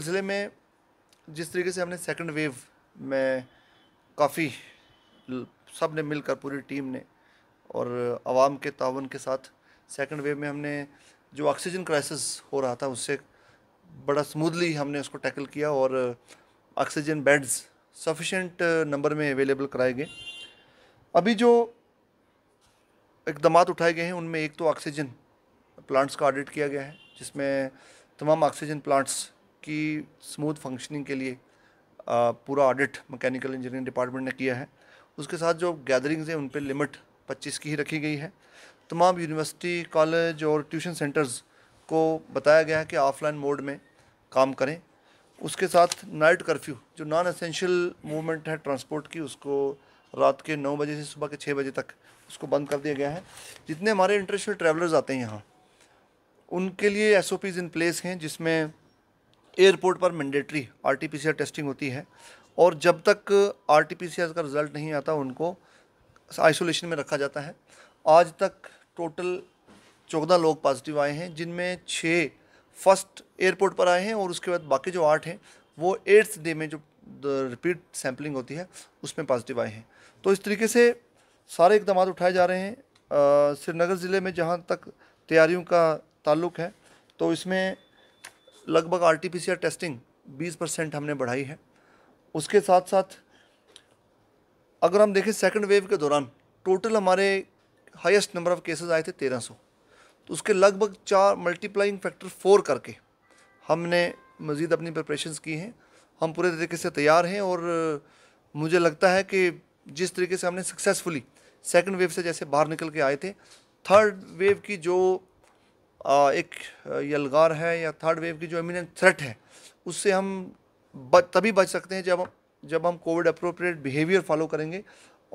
सिलसिले में जिस तरीके से हमने सेकंड वेव में काफ़ी सब ने मिलकर पूरी टीम ने और आवाम के तावन के साथ सेकंड वेव में हमने जो ऑक्सीजन क्राइसिस हो रहा था उससे बड़ा स्मूथली हमने उसको टैकल किया और ऑक्सीजन बेड्स सफिशेंट नंबर में अवेलेबल कराए गए अभी जो इकदाम उठाए गए हैं उनमें एक तो ऑक्सीजन प्लांट्स का ऑडिट किया गया है जिसमें तमाम ऑक्सीजन प्लांट्स की स्मूथ फंक्शनिंग के लिए पूरा ऑडिट मैकेनिकल इंजीनियरिंग डिपार्टमेंट ने किया है उसके साथ जो गैदरिंग्स हैं उन पर लिमिट 25 की ही रखी गई है तमाम यूनिवर्सिटी कॉलेज और ट्यूशन सेंटर्स को बताया गया है कि ऑफलाइन मोड में काम करें उसके साथ नाइट कर्फ्यू जो नॉन असेंशियल मूवमेंट है ट्रांसपोर्ट की उसको रात के नौ बजे से सुबह के छः बजे तक उसको बंद कर दिया गया है जितने हमारे इंटरनेशनल ट्रैवलर्स आते हैं यहाँ उनके लिए एस इन प्लेस हैं जिसमें एयरपोर्ट पर मैंडेटरी आर टी टेस्टिंग होती है और जब तक आर टी का रिज़ल्ट नहीं आता उनको आइसोलेशन में रखा जाता है आज तक टोटल चौदह लोग पॉजिटिव आए हैं जिनमें छः फर्स्ट एयरपोर्ट पर आए हैं और उसके बाद बाकी जो आठ हैं वो एट्थ डे में जो रिपीट सैम्पलिंग होती है उसमें पॉजिटिव आए हैं तो इस तरीके से सारे इकदाम उठाए जा रहे हैं श्रीनगर ज़िले में जहाँ तक तैयारियों का ताल्लुक है तो इसमें लगभग आर टी टेस्टिंग 20 परसेंट हमने बढ़ाई है उसके साथ साथ अगर हम देखें सेकंड वेव के दौरान टोटल हमारे हाईएस्ट नंबर ऑफ़ केसेस आए थे 1300 तो उसके लगभग चार मल्टीप्लाइंग फैक्टर फोर करके हमने मज़ीद अपनी प्रपरेशन की हैं हम पूरे तरीके से तैयार हैं और मुझे लगता है कि जिस तरीके से हमने सक्सेसफुली सेकंड वेव से जैसे बाहर निकल के आए थे थर्ड वेव की जो एक यलगार है या थर्ड वेव की जो एमिनेंट थ्रेट है उससे हम बच तभी बच सकते हैं जब जब हम कोविड अप्रोप्रिएट बिहेवियर फॉलो करेंगे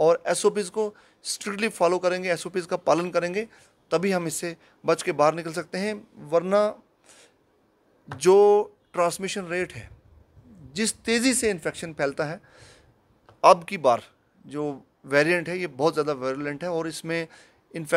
और एस को स्ट्रिक्टली फॉलो करेंगे एस का पालन करेंगे तभी हम इससे बच के बाहर निकल सकते हैं वरना जो ट्रांसमिशन रेट है जिस तेज़ी से इन्फेक्शन फैलता है अब की बार जो वेरिएंट है ये बहुत ज़्यादा वेरिएंट है और इसमें इन्फेक्शन